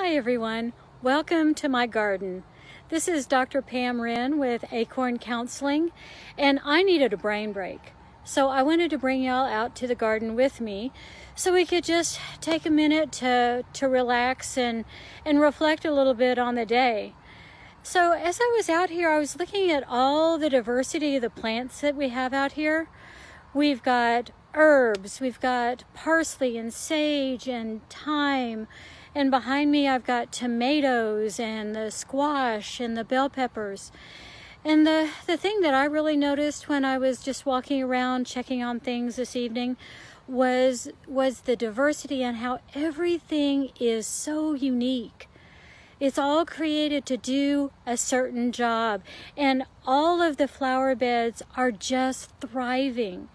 Hi everyone, welcome to my garden. This is Dr. Pam Wren with Acorn Counseling and I needed a brain break. So I wanted to bring y'all out to the garden with me so we could just take a minute to, to relax and, and reflect a little bit on the day. So as I was out here, I was looking at all the diversity of the plants that we have out here. We've got herbs, we've got parsley and sage and thyme. And behind me, I've got tomatoes and the squash and the bell peppers. And the, the thing that I really noticed when I was just walking around checking on things this evening was was the diversity and how everything is so unique. It's all created to do a certain job. And all of the flower beds are just thriving.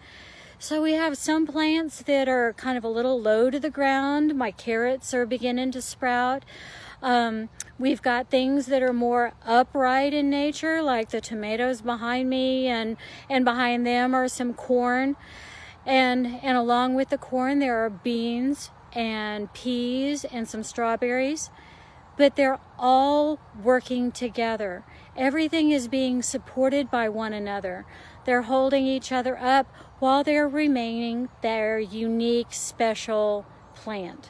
So we have some plants that are kind of a little low to the ground. My carrots are beginning to sprout. Um, we've got things that are more upright in nature, like the tomatoes behind me, and, and behind them are some corn. And, and along with the corn, there are beans and peas and some strawberries but they're all working together. Everything is being supported by one another. They're holding each other up while they're remaining their unique, special plant.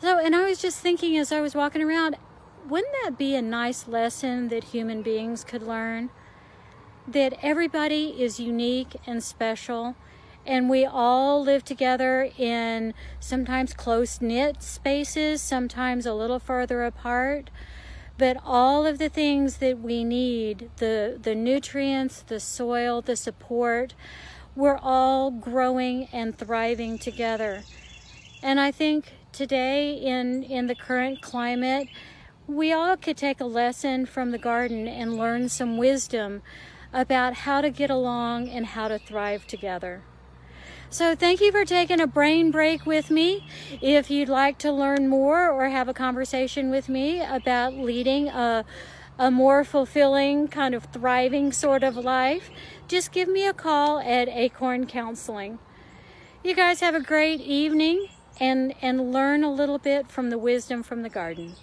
So, and I was just thinking as I was walking around, wouldn't that be a nice lesson that human beings could learn? That everybody is unique and special and we all live together in sometimes close knit spaces, sometimes a little further apart. But all of the things that we need the, the nutrients, the soil, the support we're all growing and thriving together. And I think today, in, in the current climate, we all could take a lesson from the garden and learn some wisdom about how to get along and how to thrive together. So thank you for taking a brain break with me. If you'd like to learn more or have a conversation with me about leading a, a more fulfilling, kind of thriving sort of life, just give me a call at Acorn Counseling. You guys have a great evening and, and learn a little bit from the wisdom from the garden.